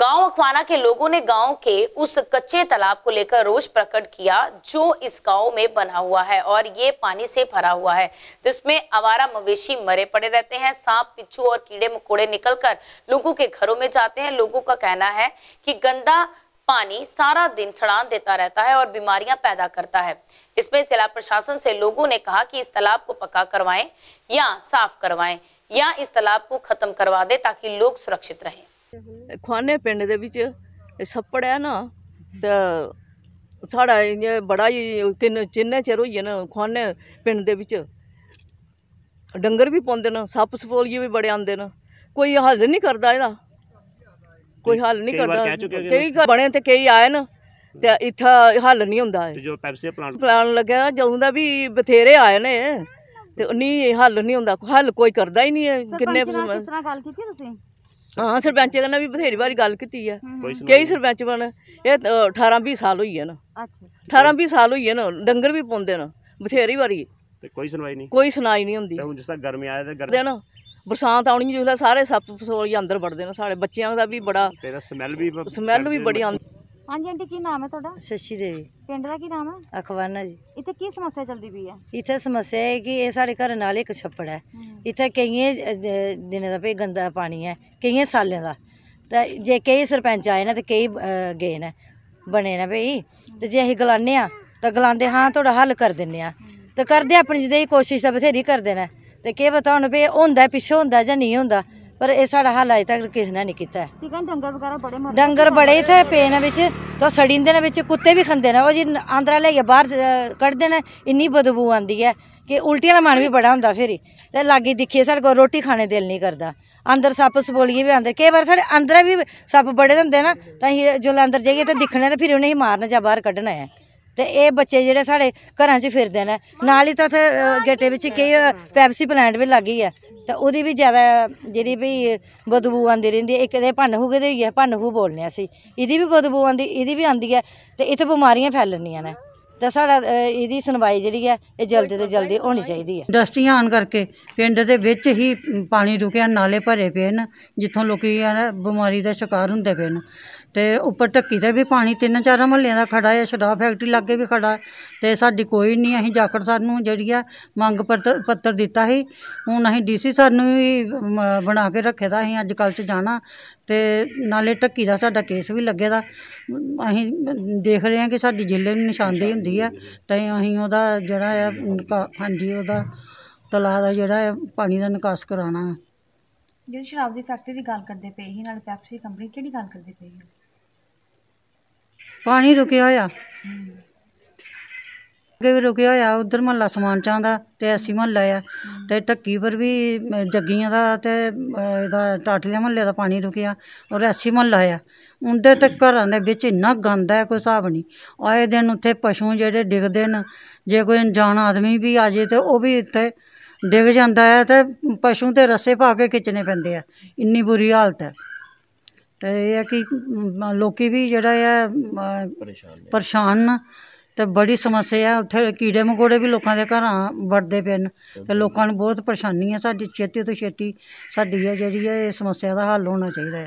गांव अखवाना के लोगों ने गांव के उस कच्चे तालाब को लेकर रोष प्रकट किया जो इस गांव में बना हुआ है और ये पानी से भरा हुआ है जिसमें तो आवारा मवेशी मरे पड़े रहते हैं सांप पिच्छू और कीड़े मकोड़े निकलकर लोगों के घरों में जाते हैं लोगों का कहना है कि गंदा पानी सारा दिन सड़ान देता रहता है और बीमारियां पैदा करता है इसमें जिला प्रशासन से लोगों ने कहा कि इस तालाब को पक्का करवाएं या साफ करवाएं या इस तालाब को खत्म करवा दे ताकि लोग सुरक्षित रहें ਖਵਾਨੇ ਪਿੰਡ ਦੇ ਵਿੱਚ ਸੱਪੜਿਆ ਨਾ ਤੇ ਸਾਡਾ ਇਹ ਬੜਾ ਹੀ ਕਿੰਨ ਚਿੰਨੇ ਚਿਰ ਹੋਈ ਨਾ ਖਵਾਨੇ ਪਿੰਡ ਦੇ ਵਿੱਚ ਡੰਗਰ ਵੀ ਪਾਉਂਦੇ ਨੇ ਸੱਪ ਸਫੋਲੀਏ ਵੀ ਬੜੇ ਆਉਂਦੇ ਨੇ ਕੋਈ ਹੱਲ ਨਹੀਂ ਕਰਦਾ ਇਹਦਾ ਕੋਈ ਹੱਲ ਨਹੀਂ ਕਰਦਾ ਕਈ ਬਣੇ ਤੇ ਕਈ ਆਏ ਨਾ ਤੇ ਇੱਥਾ ਹੱਲ ਨਹੀਂ ਹੁੰਦਾ ਜੋ ਪੈਪਸੀ ਪਲਾਂਟ ਪਲਾਂਟ ਲੱਗਿਆ ਜਦੋਂ ਦਾ ਵੀ ਬਥੇਰੇ ਆਏ ਨੇ ਤੇ ਨਹੀਂ ਹੱਲ ਨਹੀਂ ਹੁੰਦਾ ਹੱਲ ਕੋਈ ਕਰਦਾ ਹੀ ਨਹੀਂ ਕਿੰਨੇ ਕਿਸ ਤਰ੍ਹਾਂ ਗੱਲ ਕੀਤੀ ਤੁਸੀਂ ਹਾਂ ਸਰਪੰਚ ਕਹਿੰਦਾ ਵੀ ਬਥੇਰੀ ਵਾਰੀ ਗੱਲ ਕੀਤੀ ਆ ਕਈ ਸਰਪੰਚ ਬਣ ਇਹ 18 20 ਸਾਲ ਹੋਈ ਹੈ ਨਾ ਅੱਛਾ 18 20 ਸਾਲ ਹੋਈ ਹੈ ਨਾ ਡੰਗਰ ਵੀ ਪਾਉਂਦੇ ਨਾ ਬਥੇਰੀ ਵਾਰੀ ਤੇ ਕੋਈ ਸੁਣਵਾਈ ਨਹੀਂ ਕੋਈ ਸੁਣਾਈ ਨਹੀਂ ਹੁੰਦੀ ਜਿਸ ਤਰ੍ਹਾਂ ਗਰਮੀ ਆਏ ਤੇ ਗਰਮੀ ਨਾ ਬਰਸਾਤ ਆਉਣੀ ਜਿਹੜਾ ਸਾਰੇ ਸੱਪ ਫਸੋਲੀ ਅੰਦਰ ਵੜਦੇ ਨੇ ਸਾਡੇ ਬੱਚਿਆਂ ਦਾ ਵੀ ਬੜਾ ਸਮੈਲ ਵੀ ਸਮੈਲ ਵੀ ਬੜੀ ਆਉਂਦੀ ਹਾਂਜੀ ਆਂਟੀ ਕੀ ਨਾਮ ਹੈ ਤੁਹਾਡਾ ਸ਼ਸ਼ੀ ਦੇਵੀ ਪਿੰਡ ਦਾ ਕੀ ਨਾਮ ਹੈ ਅਖਵਾਨਾ ਜੀ ਇੱਥੇ ਕੀ ਸਮੱਸਿਆ ਚੱਲਦੀ ਪਈ ਹੈ ਇੱਥੇ ਸਮੱਸਿਆ ਹੈ ਕਿ ਇਹ ਸਾਡੇ ਘਰ ਨਾਲ ਇੱਕ ਛੱਪੜ ਹੈ ਇੱਥੇ ਕਈਏ ਦਿਨਾਂ ਦਾ ਪਈ ਗੰਦਾ ਪਾਣੀ ਹੈ ਕਈਏ ਸਾਲਿਆਂ ਦਾ ਤਾਂ ਜੇ ਕਈ ਸਰਪੰਚ ਆਏ ਨਾ ਤੇ ਕਈ ਗਏ ਨੇ ਬਣੇ ਨਾ ਭਈ ਤੇ ਜੇ ਅਸੀਂ ਗਲਾਨੇ ਆ ਤਾਂ ਗਲਾਂਦੇ ਹਾਂ ਤੁਹਾਡਾ ਹੱਲ ਕਰ ਦਿੰਨੇ ਆ ਤੇ ਕਰਦੇ ਆਪਣੀ ਜਿਹੜੀ ਕੋਸ਼ਿਸ਼ ਤਾਂ ਬਥੇਰੀ ਕਰਦੇ ਨੇ ਤੇ ਕੀ ਪਤਾ ਹੁਣ ਵੀ ਹੁੰਦਾ ਪਿੱਛੇ ਹੁੰਦਾ ਜਾਂ ਨਹੀਂ ਹੁੰਦਾ ਪਰ ਇਹ ਸਾਡਾ ਹੱਲ ਅਜੇ ਤੱਕ ਕਿਸੇ ਨੇ ਨਹੀਂ ਕੀਤਾ ਚਿਕਨ ਡੰਗਰ ਵਗੈਰਾ ਬੜੇ ਡੰਗਰ ਬੜੇ ਇਥੇ ਪੇਨ ਨੇ ਵਿੱਚ ਤਾਂ ਸੜੀਂ ਦੇ ਵਿੱਚ ਕੁੱਤੇ ਵੀ ਖੰਦੇ ਨੇ ਉਹ ਜੀ ਆਂਦਰਾ ਲੈ ਕੇ ਬਾਹਰ ਕੱਢਦੇ ਨੇ ਇੰਨੀ ਬਦਬੂ ਆਂਦੀ ਹੈ ਕਿ ਉਲਟੀਆਂ ਦਾ ਮਨ ਵੀ ਬੜਾ ਹੁੰਦਾ ਫਿਰ ਤੇ ਲਾਗੀ ਦਿਖੇ ਸਾਡੇ ਕੋਲ ਰੋਟੀ ਖਾਣੇ ਦਿਲ ਨਹੀਂ ਕਰਦਾ ਅੰਦਰ ਸੱਪ ਸਪੋਲੀਏ ਵੀ ਆਂਦੇ ਕਈ ਵਾਰ ਸਾਡੇ ਅੰਦਰ ਵੀ ਸੱਪ ਬੜੇ ਹੁੰਦੇ ਨਾ ਤਾਂ ਜੋ ਜੋ ਅੰਦਰ ਜਾਈਏ ਤੇ ਦਿਖਣੇ ਤੇ ਫਿਰ ਉਹਨੇ ਹੀ ਮਾਰਨਾ ਜਾਂ ਬਾਹਰ ਕੱਢਣਾ ਹੈ ਤੇ ਇਹ ਬੱਚੇ ਜਿਹੜੇ ਸਾਡੇ ਘਰਾਂ 'ਚ ਫਿਰਦੇ ਨੇ ਨਾਲ ਹੀ ਤਾਂ ਉੱਥੇ ਗੇਟੇ ਵਿੱਚ ਕਈ ਪੈਪਸੀ ਪਲਾਂਟ ਵੀ ਲੱਗੀ ਹੈ ਤਾਂ ਉਹਦੀ ਵੀ ਜ਼ਿਆਦਾ ਜਿਹੜੀ ਵੀ ਬਦਬੂ ਆਂਦੀ ਰਹਿੰਦੀ ਹੈ ਇੱਕ ਦੇ ਹੋਗੇ ਤੇ ਹੋਈ ਹੈ ਹੋ ਬੋਲਨੇ ਅਸੀਂ ਇਹਦੀ ਵੀ ਬਦਬੂ ਆਂਦੀ ਇਹਦੀ ਵੀ ਆਂਦੀ ਹੈ ਤੇ ਇੱਥੇ ਬਿਮਾਰੀਆਂ ਫੈਲਣੀਆਂ ਨੇ ਤੇ ਸਾਡਾ ਇਹਦੀ ਸੁਣਵਾਈ ਜਿਹੜੀ ਹੈ ਇਹ ਜਲਦੀ ਤੋਂ ਜਲਦੀ ਹੋਣੀ ਚਾਹੀਦੀ ਹੈ ਇੰਡਸਟਰੀਆਂ ਆਣ ਕਰਕੇ ਪਿੰਡ ਦੇ ਵਿੱਚ ਹੀ ਪਾਣੀ ਰੁਕਿਆ ਨਾਲੇ ਭਰੇ ਪਏ ਨੇ ਜਿੱਥੋਂ ਲੋਕੀ ਬਿਮਾਰੀ ਦਾ ਸ਼ਿਕਾਰ ਹੁੰਦੇ ਪਏ ਨੇ ਤੇ ਉੱਪਰ ਟੱਕੀ ਤੇ ਵੀ ਪਾਣੀ ਤਿੰਨ ਚਾਰ ਮਹੱਲਿਆਂ ਦਾ ਖੜਾ ਹੈ ਸ਼ਰਾਬ ਫੈਕਟਰੀ ਲੱਗੇ ਵੀ ਖੜਾ ਤੇ ਸਾਡੀ ਕੋਈ ਨਹੀਂ ਅਸੀਂ ਜਾਖੜ ਸਰ ਨੂੰ ਜਿਹੜੀ ਆ ਮੰਗ ਪੱਤਰ ਦਿੱਤਾ ਸੀ ਹੁਣ ਅਸੀਂ ਡੀਸੀ ਸਰ ਨੂੰ ਵੀ ਬਣਾ ਕੇ ਰੱਖੇ ਦਾ ਅਸੀਂ ਅੱਜ ਕੱਲ ਚ ਜਾਣਾ ਤੇ ਨਾਲੇ ਟੱਕੀ ਦਾ ਸਾਡਾ ਕੇਸ ਵੀ ਲੱਗੇ ਦਾ ਅਸੀਂ ਦੇਖ ਰਹੇ ਹਾਂ ਕਿ ਸਾਡੀ ਜ਼ਿਲ੍ਹੇ ਨੂੰ ਨਿਸ਼ਾਨਦੇਹੀ ਹੁੰਦੀ ਆ ਤਾਂ ਅਸੀਂ ਉਹਦਾ ਜਿਹੜਾ ਆ ਹਾਂਜੀ ਉਹਦਾ ਤਲਾਅ ਦਾ ਜਿਹੜਾ ਪਾਣੀ ਦਾ ਨਿਕਾਸ ਕਰਾਉਣਾ ਹੈ ਜਿਹੜੀ ਸ਼ਰਾਬ ਦੀ ਫੈਕਟਰੀ ਦੀ ਗੱਲ ਕਰਦੇ ਪਏ ਸੀ ਨਾਲ ਪੈਪਸੀ ਕੰਪਨੀ ਕਿਹੜੀ ਗੱਲ ਕਰਦੇ ਪਏ ਸੀ ਪਾਣੀ ਰੁਕਿਆ ਹੋਇਆ ਅੱਗੇ ਵੀ ਰੁਕਿਆ ਹੋਇਆ ਉਧਰ ਮਹੱਲਾ ਸਮਾਨ ਚਾਹੁੰਦਾ ਤੇ ਅਸੀਂ ਮਹੱਲਾ ਆ ਤੇ ਟੱਕੀ ਪਰ ਵੀ ਜੱਗੀਆਂ ਦਾ ਤੇ ਇਹਦਾ ਟਾਟਲੇ ਮਹੱਲੇ ਦਾ ਪਾਣੀ ਰੁਕਿਆ ਔਰ ਅਸੀਂ ਮਹੱਲਾ ਆ ਉਹਦੇ ਤੇ ਘਰਾਂ ਦੇ ਵਿੱਚ ਇੰਨਾ ਗੰਦ ਹੈ ਕੋਈ ਹਿਸਾਬ ਨਹੀਂ ਆਏ ਦਿਨ ਉੱਥੇ ਪਸ਼ੂ ਜਿਹੜੇ ਡਿੱਗਦੇ ਨੇ ਜੇ ਕੋਈ ਅਣਜਾਣ ਆਦਮੀ ਵੀ ਆ ਜੇ ਤੇ ਉਹ ਵੀ ਇੱਥੇ ਡਿੱਗ ਜਾਂਦਾ ਹੈ ਤੇ ਪਸ਼ੂ ਤੇ ਰਸੇ ਪਾ ਕੇ ਖਿੱਚਣੇ ਪੈਂਦੇ ਆ ਇੰਨੀ ਬੁਰੀ ਹਾਲਤ ਹੈ ਤੇ ਇਹ ਕਿ ਲੋਕੀ ਵੀ ਜਿਹੜਾ ਹੈ ਪਰੇਸ਼ਾਨ ਨੇ। ਪਰੇਸ਼ਾਨ ਤੇ ਬੜੀ ਸਮੱਸਿਆ ਹੈ ਉੱਥੇ ਕੀੜੇ ਮਕੌੜੇ ਵੀ ਲੋਕਾਂ ਦੇ ਘਰਾਂ ਵੜਦੇ ਪੈਣ ਤੇ ਲੋਕਾਂ ਨੂੰ ਬਹੁਤ ਪਰੇਸ਼ਾਨੀ ਹੈ ਸਾਡੀ ਛੇਤੀ ਤੋਂ ਛੇਤੀ ਸਾਡੀ ਹੈ ਜਿਹੜੀ ਹੈ ਇਹ ਸਮੱਸਿਆ ਦਾ ਹੱਲ ਹੋਣਾ ਚਾਹੀਦਾ ਹੈ